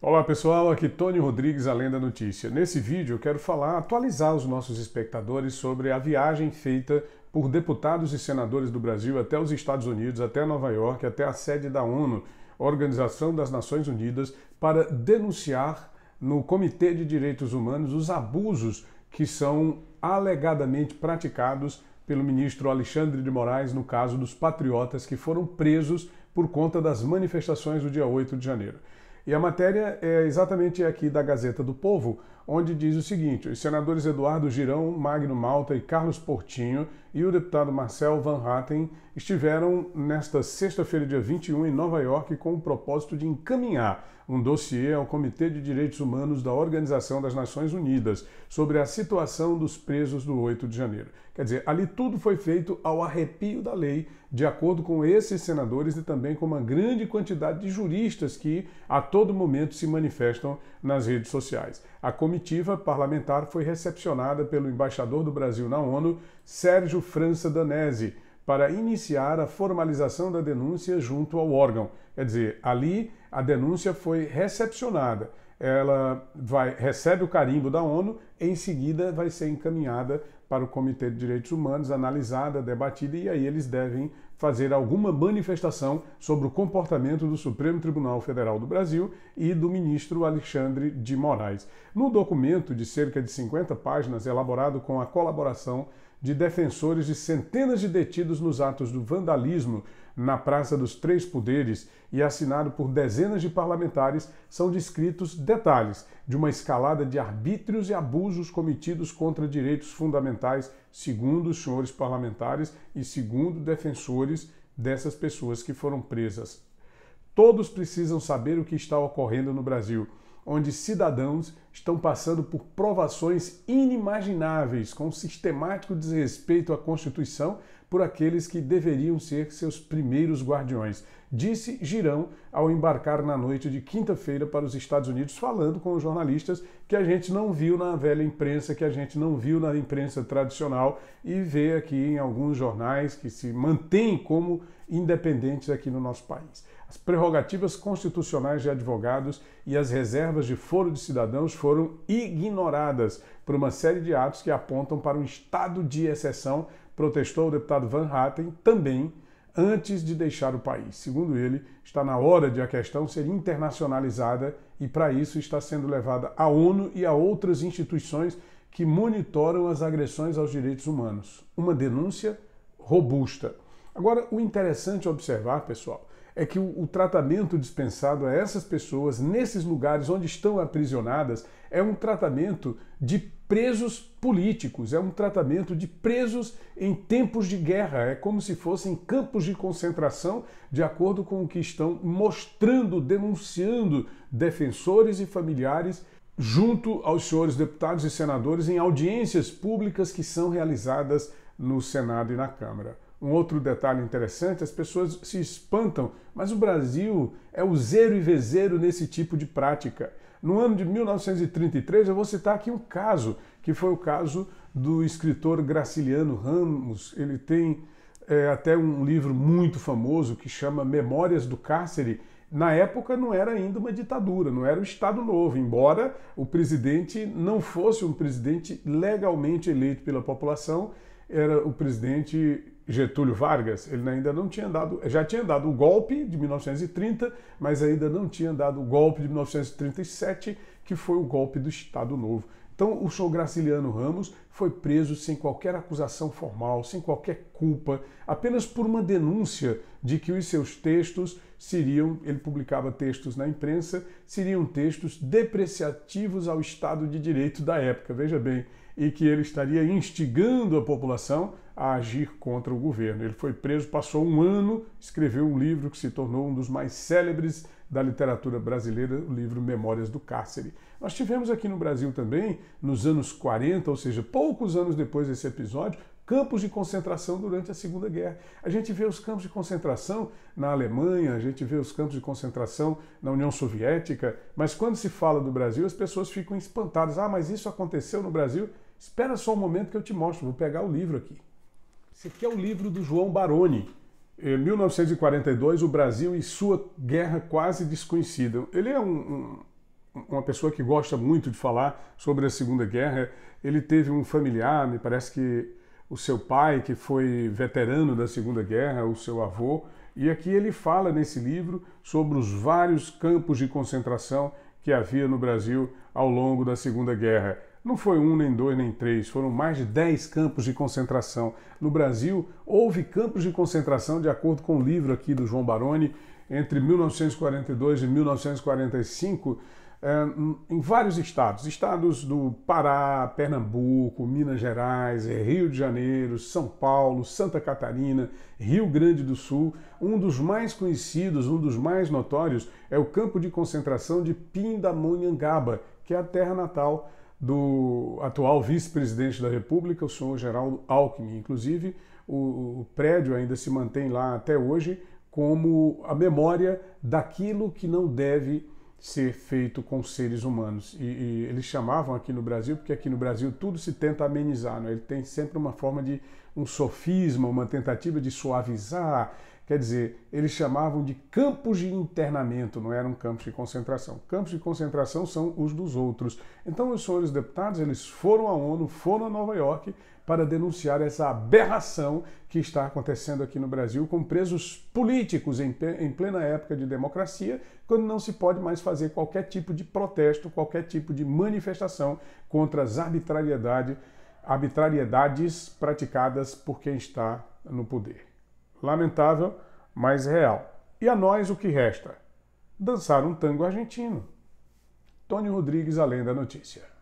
Olá pessoal, aqui Tony Rodrigues, a Lenda Notícia. Nesse vídeo eu quero falar, atualizar os nossos espectadores sobre a viagem feita por deputados e senadores do Brasil até os Estados Unidos, até Nova York, até a sede da ONU, Organização das Nações Unidas, para denunciar no Comitê de Direitos Humanos os abusos que são alegadamente praticados pelo ministro Alexandre de Moraes no caso dos patriotas que foram presos por conta das manifestações do dia 8 de janeiro. E a matéria é exatamente aqui da Gazeta do Povo, onde diz o seguinte: os senadores Eduardo Girão, Magno Malta e Carlos Portinho e o deputado Marcel Van Hatten estiveram nesta sexta-feira, dia 21, em Nova York, com o propósito de encaminhar um dossiê ao Comitê de Direitos Humanos da Organização das Nações Unidas sobre a situação dos presos do 8 de janeiro. Quer dizer, ali tudo foi feito ao arrepio da lei, de acordo com esses senadores e também com uma grande quantidade de juristas que a todo momento se manifestam nas redes sociais. A comitiva parlamentar foi recepcionada pelo embaixador do Brasil na ONU, Sérgio França Danese, para iniciar a formalização da denúncia junto ao órgão. Quer dizer, ali a denúncia foi recepcionada ela vai, recebe o carimbo da ONU, em seguida vai ser encaminhada para o Comitê de Direitos Humanos, analisada, debatida, e aí eles devem fazer alguma manifestação sobre o comportamento do Supremo Tribunal Federal do Brasil e do ministro Alexandre de Moraes. No documento de cerca de 50 páginas, elaborado com a colaboração de defensores de centenas de detidos nos atos do vandalismo na Praça dos Três Poderes e assinado por dezenas de parlamentares, são descritos detalhes de uma escalada de arbítrios e abusos cometidos contra direitos fundamentais, segundo os senhores parlamentares e segundo defensores dessas pessoas que foram presas. Todos precisam saber o que está ocorrendo no Brasil onde cidadãos estão passando por provações inimagináveis, com sistemático desrespeito à Constituição por aqueles que deveriam ser seus primeiros guardiões, disse Girão ao embarcar na noite de quinta-feira para os Estados Unidos, falando com os jornalistas que a gente não viu na velha imprensa, que a gente não viu na imprensa tradicional e vê aqui em alguns jornais que se mantêm como independentes aqui no nosso país. As prerrogativas constitucionais de advogados e as reservas de foro de cidadãos foram ignoradas por uma série de atos que apontam para um estado de exceção, protestou o deputado Van Hatten também antes de deixar o país. Segundo ele, está na hora de a questão ser internacionalizada e, para isso, está sendo levada à ONU e a outras instituições que monitoram as agressões aos direitos humanos. Uma denúncia robusta. Agora, o interessante observar, pessoal, é que o, tratamento dispensado a essas pessoas, nesses lugares onde estão aprisionadas, é um tratamento de presos políticos, é um tratamento de presos em tempos de guerra, é como se fossem campos de concentração, de acordo com o que estão mostrando, denunciando defensores e familiares junto aos senhores deputados e senadores em audiências públicas que são realizadas no Senado e na Câmara. Um outro detalhe interessante, as pessoas se espantam, mas o Brasil é o zero e vezeiro nesse tipo de prática. No ano de 1933, eu vou citar aqui um caso, que foi o caso do escritor Graciliano Ramos. Ele tem é, até um livro muito famoso que chama Memórias do Cárcere. Na época não era ainda uma ditadura, não era o Estado novo, embora o presidente não fosse um presidente legalmente eleito pela população, era o presidente Getúlio Vargas, ele ainda não tinha dado, já tinha dado o golpe de 1930, mas ainda não tinha dado o golpe de 1937, que foi o golpe do Estado Novo. Então, o senhor Graciliano Ramos foi preso sem qualquer acusação formal, sem qualquer culpa, apenas por uma denúncia de que os seus textos seriam, ele publicava textos na imprensa, seriam textos depreciativos ao Estado de Direito da época. Veja bem, e que ele estaria instigando a população a agir contra o governo. Ele foi preso, passou um ano, escreveu um livro que se tornou um dos mais célebres da literatura brasileira, o livro Memórias do Cárcere. Nós tivemos aqui no Brasil também, nos anos 40, ou seja, poucos anos depois desse episódio, campos de concentração durante a Segunda Guerra. A gente vê os campos de concentração na Alemanha, a gente vê os campos de concentração na União Soviética, mas quando se fala do Brasil, as pessoas ficam espantadas. Ah, mas isso aconteceu no Brasil? Espera só um momento que eu te mostro, vou pegar o livro aqui. Esse aqui é o livro do João Baroni, 1942, o Brasil e sua guerra quase desconhecida. Ele é um, um, uma pessoa que gosta muito de falar sobre a Segunda Guerra. Ele teve um familiar, me parece que o seu pai, que foi veterano da Segunda Guerra, o seu avô. E aqui ele fala nesse livro sobre os vários campos de concentração que havia no Brasil ao longo da Segunda Guerra. Não foi um, nem dois, nem três, foram mais de dez campos de concentração. No Brasil, houve campos de concentração, de acordo com o livro aqui do João Baroni, entre 1942 e 1945, eh, em vários estados, estados do Pará, Pernambuco, Minas Gerais, eh, Rio de Janeiro, São Paulo, Santa Catarina, Rio Grande do Sul. Um dos mais conhecidos, um dos mais notórios é o campo de concentração de Pindamonhangaba, que é a terra natal do atual vice-presidente da República, o senhor Geraldo Alckmin. Inclusive, o, o prédio ainda se mantém lá até hoje como a memória daquilo que não deve ser feito com seres humanos. E, e, eles chamavam aqui no Brasil, porque aqui no Brasil tudo se tenta amenizar, é? ele tem sempre uma forma de um sofisma, uma tentativa de suavizar, Quer dizer, eles chamavam de campos de internamento, não eram campos de concentração. Campos de concentração são os dos outros. Então, os senhores deputados, eles foram à ONU, foram a Nova York para denunciar essa aberração que está acontecendo aqui no Brasil com presos políticos em plena época de democracia, quando não se pode mais fazer qualquer tipo de protesto, qualquer tipo de manifestação contra as arbitrariedade, arbitrariedades praticadas por quem está no poder lamentável, mas real. E a nós o que resta? Dançar um tango argentino. Tony Rodrigues, além da notícia.